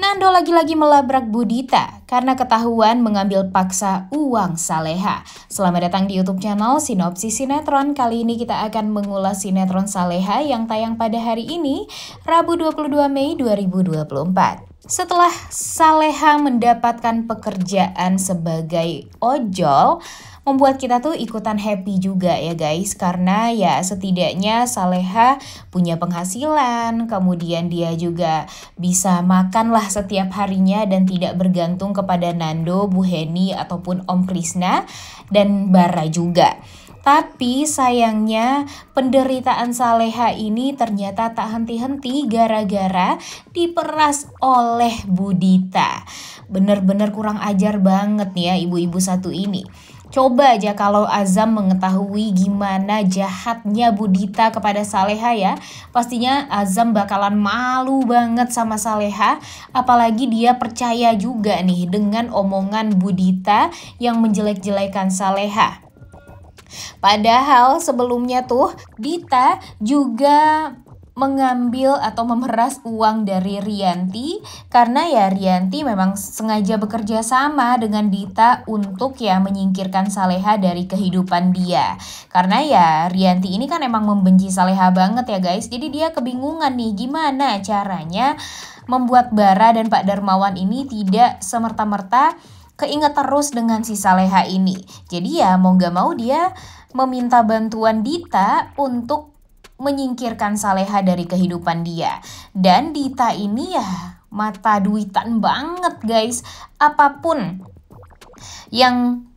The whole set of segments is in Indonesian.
Nando lagi-lagi melabrak Budita karena ketahuan mengambil paksa uang Saleha. Selamat datang di YouTube channel Sinopsis Sinetron. Kali ini kita akan mengulas sinetron Saleha yang tayang pada hari ini, Rabu 22 Mei 2024. Setelah Saleha mendapatkan pekerjaan sebagai ojol, membuat kita tuh ikutan happy juga ya guys karena ya setidaknya Saleha punya penghasilan kemudian dia juga bisa makan lah setiap harinya dan tidak bergantung kepada Nando, Bu Heni ataupun Om Krisna dan Bara juga. Tapi sayangnya penderitaan Saleha ini ternyata tak henti-henti gara-gara diperas oleh Budita. Bener-bener kurang ajar banget nih ya ibu-ibu satu ini. Coba aja kalau Azam mengetahui gimana jahatnya Budita kepada Saleha ya. Pastinya Azam bakalan malu banget sama Saleha. Apalagi dia percaya juga nih dengan omongan Budita yang menjelek-jelekan Saleha. Padahal sebelumnya tuh Dita juga mengambil atau memeras uang dari Rianti karena ya Rianti memang sengaja bekerja sama dengan Dita untuk ya menyingkirkan Saleha dari kehidupan dia. Karena ya Rianti ini kan emang membenci Saleha banget ya guys. Jadi dia kebingungan nih gimana caranya membuat Bara dan Pak Darmawan ini tidak semerta-merta keinget terus dengan si Saleha ini. Jadi ya mau gak mau dia meminta bantuan Dita untuk menyingkirkan Saleha dari kehidupan dia. Dan Dita ini ya mata duitan banget guys. Apapun yang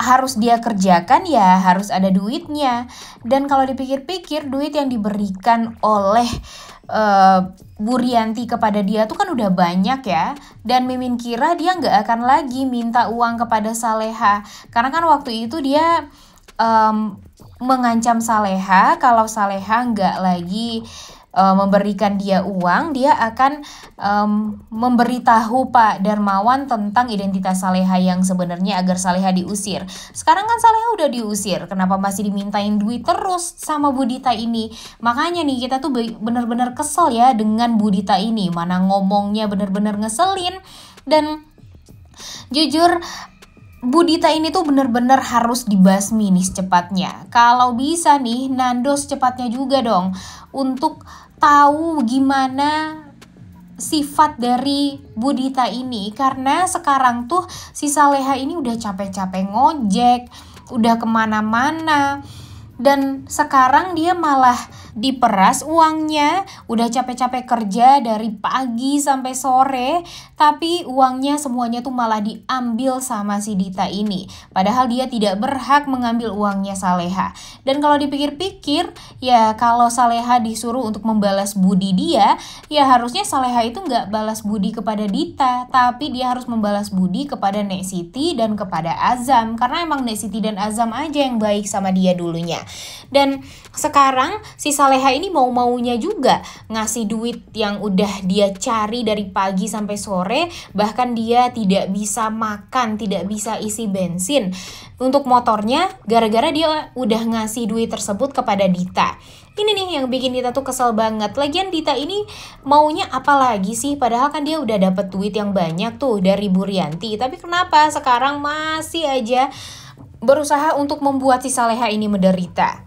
harus dia kerjakan ya harus ada duitnya dan kalau dipikir-pikir duit yang diberikan oleh uh, eh, Burianti kepada dia tuh kan udah banyak ya dan Mimin kira dia nggak akan lagi minta uang kepada Saleha karena kan waktu itu dia um, mengancam Saleha kalau Saleha nggak lagi uh, memberikan dia uang, dia akan um, memberitahu Pak Darmawan tentang identitas Saleha yang sebenarnya agar Saleha diusir. Sekarang kan Saleha udah diusir, kenapa masih dimintain duit terus sama Budita ini? Makanya nih kita tuh bener-bener kesel ya dengan Budita ini, mana ngomongnya bener-bener ngeselin dan jujur Budita ini tuh bener-bener harus dibasmi nih secepatnya. Kalau bisa nih, Nando secepatnya juga dong untuk tahu gimana sifat dari Budita ini karena sekarang tuh si Saleha ini udah capek-capek ngojek, udah kemana-mana, dan sekarang dia malah diperas uangnya udah capek-capek kerja dari pagi sampai sore tapi uangnya semuanya tuh malah diambil sama si Dita ini padahal dia tidak berhak mengambil uangnya Saleha dan kalau dipikir-pikir ya kalau Saleha disuruh untuk membalas budi dia ya harusnya Saleha itu nggak balas budi kepada Dita tapi dia harus membalas budi kepada Nek Siti dan kepada Azam karena emang Nek Siti dan Azam aja yang baik sama dia dulunya dan sekarang si Saleha ini mau-maunya juga ngasih duit yang udah dia cari dari pagi sampai sore, bahkan dia tidak bisa makan, tidak bisa isi bensin untuk motornya gara-gara dia udah ngasih duit tersebut kepada Dita. Ini nih yang bikin Dita tuh kesel banget. Lagian Dita ini maunya apa lagi sih? Padahal kan dia udah dapet duit yang banyak tuh dari Burianti. Tapi kenapa sekarang masih aja berusaha untuk membuat si Saleha ini menderita.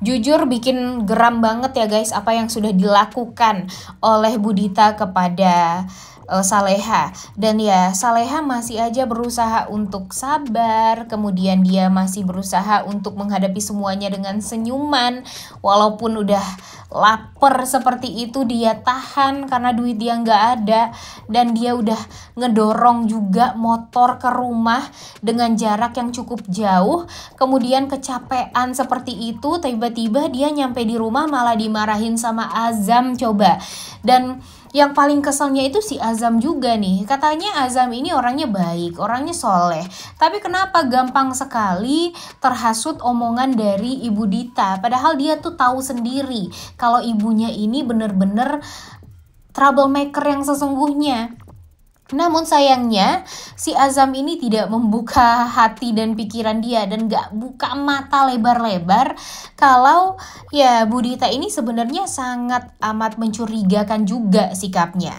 Jujur bikin geram banget ya guys apa yang sudah dilakukan oleh Budita kepada uh, Saleha dan ya Saleha masih aja berusaha untuk sabar kemudian dia masih berusaha untuk menghadapi semuanya dengan senyuman walaupun udah lapar seperti itu dia tahan karena duit dia nggak ada dan dia udah ngedorong juga motor ke rumah dengan jarak yang cukup jauh kemudian kecapean seperti itu tiba-tiba dia nyampe di rumah malah dimarahin sama Azam coba dan yang paling keselnya itu si Azam juga nih. Katanya Azam ini orangnya baik, orangnya soleh. Tapi kenapa gampang sekali terhasut omongan dari Ibu Dita? Padahal dia tuh tahu sendiri kalau ibunya ini bener-bener troublemaker yang sesungguhnya. Namun sayangnya si Azam ini tidak membuka hati dan pikiran dia dan gak buka mata lebar-lebar kalau ya Budita ini sebenarnya sangat amat mencurigakan juga sikapnya.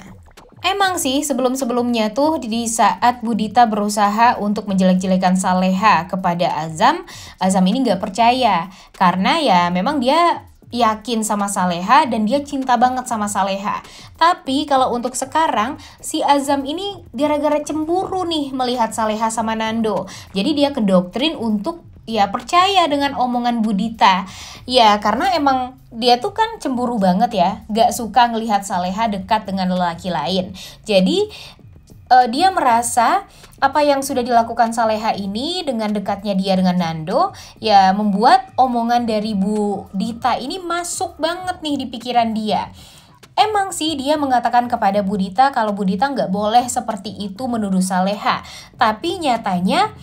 Emang sih sebelum-sebelumnya tuh di saat Budita berusaha untuk menjelek-jelekan Saleha kepada Azam, Azam ini gak percaya karena ya memang dia yakin sama Saleha dan dia cinta banget sama Saleha. Tapi kalau untuk sekarang si Azam ini gara-gara cemburu nih melihat Saleha sama Nando. Jadi dia kedoktrin untuk ya percaya dengan omongan Budita. Ya karena emang dia tuh kan cemburu banget ya, gak suka ngelihat Saleha dekat dengan lelaki lain. Jadi uh, dia merasa apa yang sudah dilakukan Saleha ini dengan dekatnya dia dengan Nando ya membuat omongan dari Bu Dita ini masuk banget nih di pikiran dia. Emang sih dia mengatakan kepada Bu Dita kalau Bu Dita nggak boleh seperti itu menuduh Saleha. Tapi nyatanya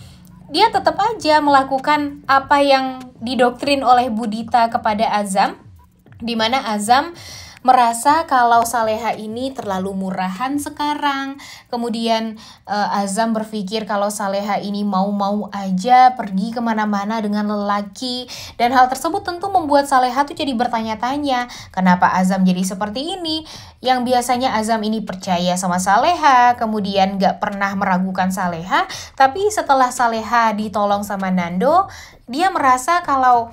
dia tetap aja melakukan apa yang didoktrin oleh Bu Dita kepada Azam. Dimana Azam merasa kalau Saleha ini terlalu murahan sekarang. Kemudian uh, Azam berpikir kalau Saleha ini mau-mau aja pergi kemana-mana dengan lelaki. Dan hal tersebut tentu membuat Saleha tuh jadi bertanya-tanya kenapa Azam jadi seperti ini. Yang biasanya Azam ini percaya sama Saleha, kemudian gak pernah meragukan Saleha. Tapi setelah Saleha ditolong sama Nando, dia merasa kalau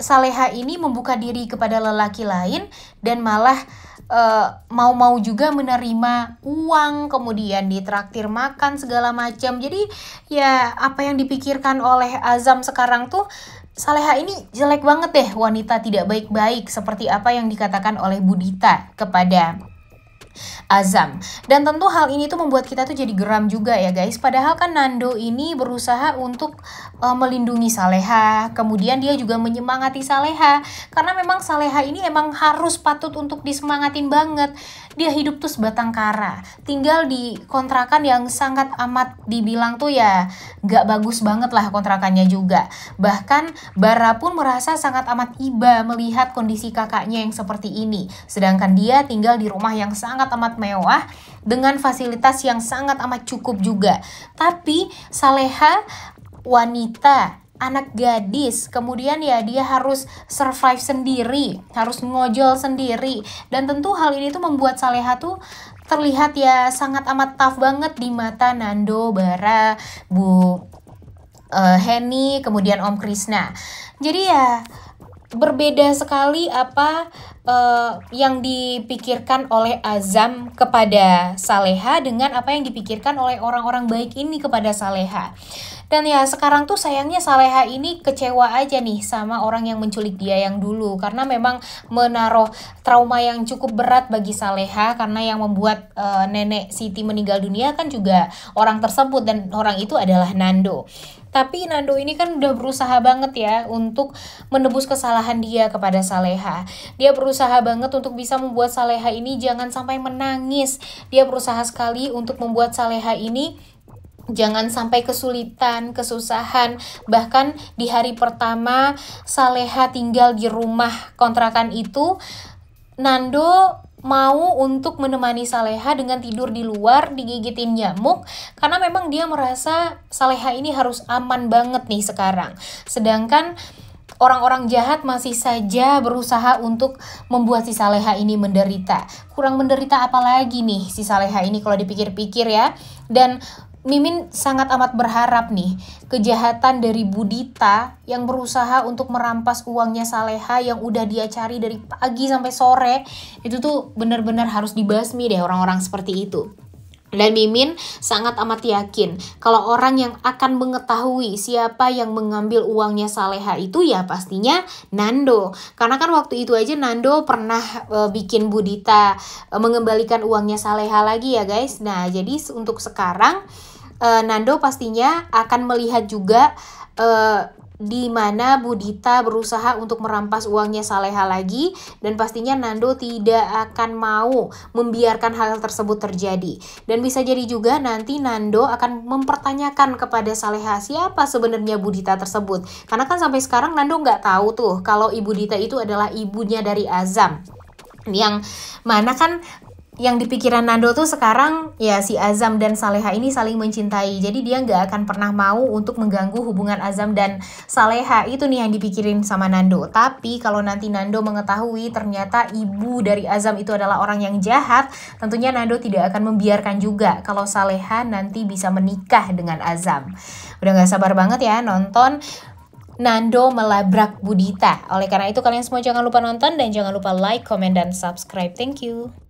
Saleha ini membuka diri kepada lelaki lain dan malah eh, mau-mau uh, juga menerima uang, kemudian ditraktir makan segala macam. Jadi ya apa yang dipikirkan oleh Azam sekarang tuh Saleha ini jelek banget deh, wanita tidak baik-baik seperti apa yang dikatakan oleh Budita kepada azam. Dan tentu hal ini tuh membuat kita tuh jadi geram juga ya guys. Padahal kan Nando ini berusaha untuk uh, melindungi Saleha, kemudian dia juga menyemangati Saleha karena memang Saleha ini emang harus patut untuk disemangatin banget dia hidup tuh sebatang kara tinggal di kontrakan yang sangat amat dibilang tuh ya gak bagus banget lah kontrakannya juga bahkan Bara pun merasa sangat amat iba melihat kondisi kakaknya yang seperti ini sedangkan dia tinggal di rumah yang sangat amat mewah dengan fasilitas yang sangat amat cukup juga tapi Saleha wanita anak gadis kemudian ya dia harus survive sendiri harus ngojol sendiri dan tentu hal ini tuh membuat Saleha tuh terlihat ya sangat amat tough banget di mata Nando Bara Bu uh, Henny kemudian Om Krisna jadi ya berbeda sekali apa uh, yang dipikirkan oleh Azam kepada Saleha dengan apa yang dipikirkan oleh orang-orang baik ini kepada Saleha. Dan ya sekarang tuh sayangnya Saleha ini kecewa aja nih sama orang yang menculik dia yang dulu karena memang menaruh trauma yang cukup berat bagi Saleha karena yang membuat uh, nenek Siti meninggal dunia kan juga orang tersebut dan orang itu adalah Nando. Tapi Nando ini kan udah berusaha banget ya untuk menebus kesalahan dia kepada Saleha. Dia berusaha banget untuk bisa membuat Saleha ini jangan sampai menangis. Dia berusaha sekali untuk membuat Saleha ini Jangan sampai kesulitan, kesusahan. Bahkan di hari pertama Saleha tinggal di rumah kontrakan itu, Nando mau untuk menemani Saleha dengan tidur di luar, digigitin nyamuk, karena memang dia merasa Saleha ini harus aman banget nih sekarang. Sedangkan orang-orang jahat masih saja berusaha untuk membuat si Saleha ini menderita. Kurang menderita apalagi nih si Saleha ini kalau dipikir-pikir ya. Dan Mimin sangat amat berharap nih kejahatan dari Budita yang berusaha untuk merampas uangnya Saleha yang udah dia cari dari pagi sampai sore itu tuh benar-benar harus dibasmi deh orang-orang seperti itu. Dan Mimin sangat amat yakin kalau orang yang akan mengetahui siapa yang mengambil uangnya Saleha itu ya pastinya Nando. Karena kan waktu itu aja Nando pernah e, bikin Budita e, mengembalikan uangnya Saleha lagi ya guys. Nah jadi untuk sekarang uh, Nando pastinya akan melihat juga uh, di mana Budita berusaha untuk merampas uangnya Saleha lagi dan pastinya Nando tidak akan mau membiarkan hal tersebut terjadi. Dan bisa jadi juga nanti Nando akan mempertanyakan kepada Saleha siapa sebenarnya Budita tersebut. Karena kan sampai sekarang Nando nggak tahu tuh kalau Ibu Dita itu adalah ibunya dari Azam yang mana kan yang di pikiran Nando tuh sekarang ya si Azam dan Saleha ini saling mencintai. Jadi dia nggak akan pernah mau untuk mengganggu hubungan Azam dan Saleha itu nih yang dipikirin sama Nando. Tapi kalau nanti Nando mengetahui ternyata ibu dari Azam itu adalah orang yang jahat, tentunya Nando tidak akan membiarkan juga kalau Saleha nanti bisa menikah dengan Azam. Udah nggak sabar banget ya nonton Nando melabrak Budita. Oleh karena itu kalian semua jangan lupa nonton dan jangan lupa like, comment, dan subscribe. Thank you.